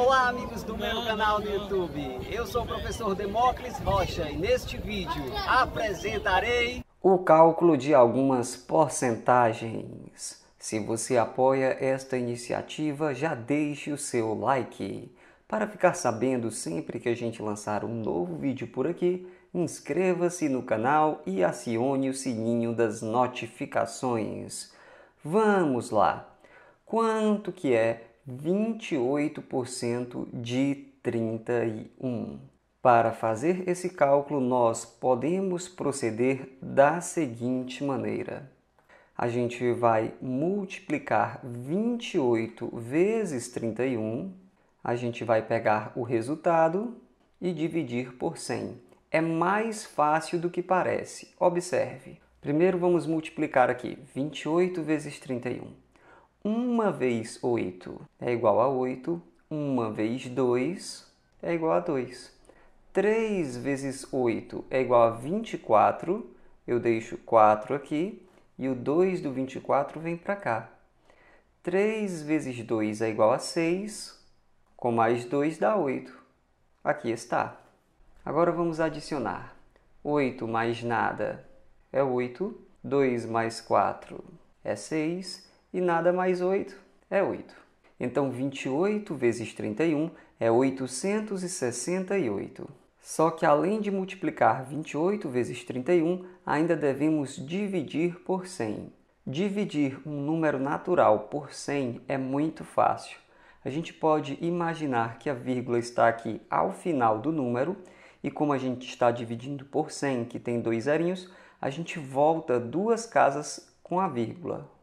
Olá, amigos do meu canal no YouTube. Eu sou o professor Demócles Rocha e neste vídeo apresentarei o cálculo de algumas porcentagens. Se você apoia esta iniciativa, já deixe o seu like. Para ficar sabendo sempre que a gente lançar um novo vídeo por aqui, inscreva-se no canal e acione o sininho das notificações. Vamos lá! Quanto que é 28% de 31. Para fazer esse cálculo, nós podemos proceder da seguinte maneira. A gente vai multiplicar 28 vezes 31, a gente vai pegar o resultado e dividir por 100. É mais fácil do que parece. Observe. Primeiro vamos multiplicar aqui 28 vezes 31. 1 vezes 8 é igual a 8, 1 vezes 2 é igual a 2. 3 vezes 8 é igual a 24, eu deixo 4 aqui e o 2 do 24 vem para cá. 3 vezes 2 é igual a 6, com mais 2 dá 8. Aqui está. Agora vamos adicionar. 8 mais nada é 8, 2 mais 4 é 6 e nada mais 8 é 8. Então 28 vezes 31 é 868. Só que além de multiplicar 28 vezes 31, ainda devemos dividir por 100. Dividir um número natural por 100 é muito fácil. A gente pode imaginar que a vírgula está aqui ao final do número e como a gente está dividindo por 100, que tem dois zerinhos, a gente volta duas casas com a vírgula,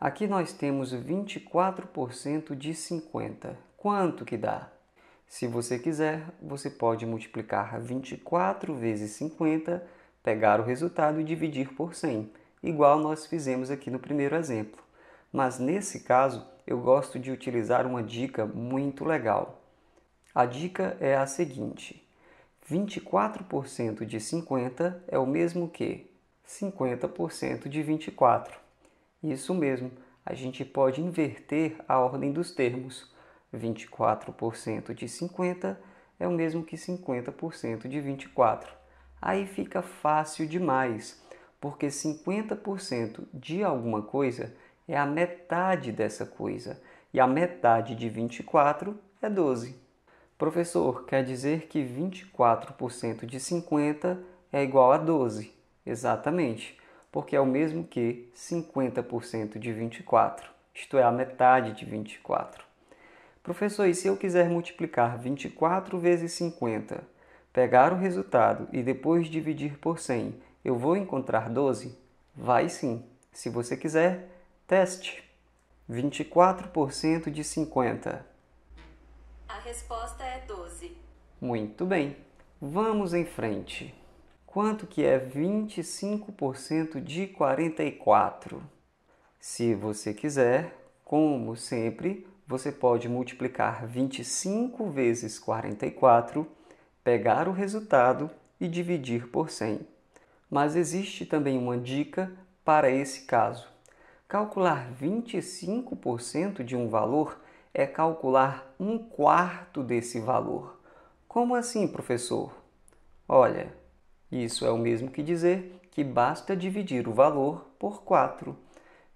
Aqui nós temos 24% de 50. Quanto que dá? Se você quiser, você pode multiplicar 24 vezes 50, pegar o resultado e dividir por 100, igual nós fizemos aqui no primeiro exemplo. Mas nesse caso, eu gosto de utilizar uma dica muito legal. A dica é a seguinte: 24% de 50 é o mesmo que 50% de 24. Isso mesmo, a gente pode inverter a ordem dos termos. 24% de 50 é o mesmo que 50% de 24. Aí fica fácil demais, porque 50% de alguma coisa é a metade dessa coisa, e a metade de 24 é 12. Professor, quer dizer que 24% de 50 é igual a 12. Exatamente porque é o mesmo que 50% de 24, isto é, a metade de 24. Professor, e se eu quiser multiplicar 24 vezes 50, pegar o resultado e depois dividir por 100, eu vou encontrar 12? Vai sim. Se você quiser, teste. 24% de 50. A resposta é 12. Muito bem. Vamos em frente. Quanto que é 25% de 44? Se você quiser, como sempre, você pode multiplicar 25 vezes 44, pegar o resultado e dividir por 100. Mas existe também uma dica para esse caso. Calcular 25% de um valor é calcular um quarto desse valor. Como assim, professor? Olha, isso é o mesmo que dizer que basta dividir o valor por 4.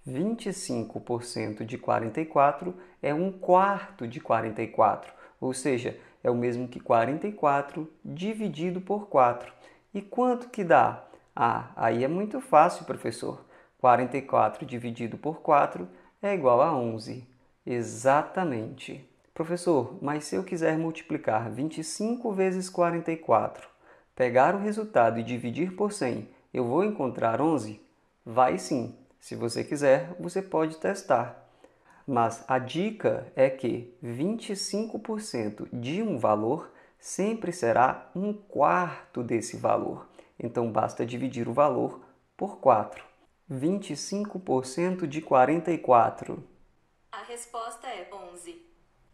25% de 44 é um quarto de 44, ou seja, é o mesmo que 44 dividido por 4. E quanto que dá? Ah, aí é muito fácil, professor. 44 dividido por 4 é igual a 11. Exatamente. Professor, mas se eu quiser multiplicar 25 vezes 44 pegar o resultado e dividir por 100, eu vou encontrar 11? Vai sim. Se você quiser, você pode testar. Mas a dica é que 25% de um valor sempre será um quarto desse valor. Então basta dividir o valor por 4. 25% de 44. A resposta é 11.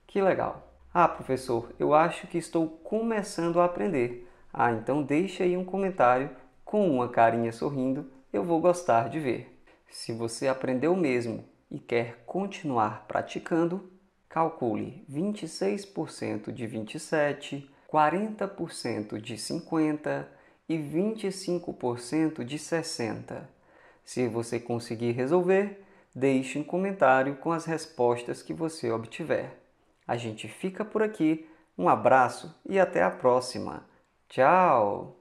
Que legal. Ah, professor, eu acho que estou começando a aprender. Ah, então deixe aí um comentário com uma carinha sorrindo, eu vou gostar de ver. Se você aprendeu mesmo e quer continuar praticando, calcule 26% de 27, 40% de 50 e 25% de 60. Se você conseguir resolver, deixe um comentário com as respostas que você obtiver. A gente fica por aqui, um abraço e até a próxima! Tchau!